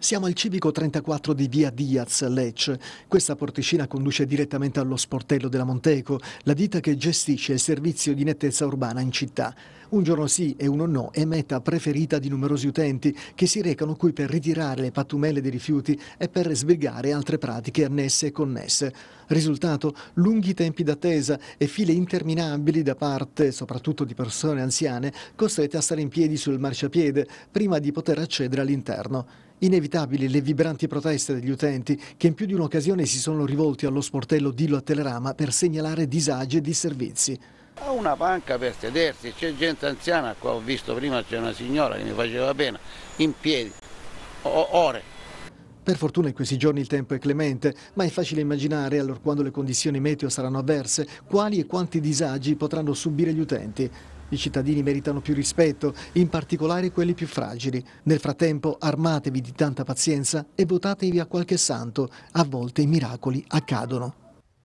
Siamo al civico 34 di via Diaz, Lecce. Questa porticina conduce direttamente allo sportello della Monteco, la ditta che gestisce il servizio di nettezza urbana in città. Un giorno sì e uno no è meta preferita di numerosi utenti che si recano qui per ritirare le pattumelle dei rifiuti e per sbrigare altre pratiche annesse e connesse. Risultato? Lunghi tempi d'attesa e file interminabili da parte, soprattutto di persone anziane, costrette a stare in piedi sul marciapiede prima di poter accedere all'interno. Inevitabili le vibranti proteste degli utenti che in più di un'occasione si sono rivolti allo sportello Dillo a Telerama per segnalare disagi e disservizi. Ho una panca per sedersi, c'è gente anziana, qua ho visto prima c'è una signora che mi faceva pena, in piedi, o ore. Per fortuna in questi giorni il tempo è clemente, ma è facile immaginare, allora quando le condizioni meteo saranno avverse, quali e quanti disagi potranno subire gli utenti. I cittadini meritano più rispetto, in particolare quelli più fragili. Nel frattempo armatevi di tanta pazienza e votatevi a qualche santo, a volte i miracoli accadono.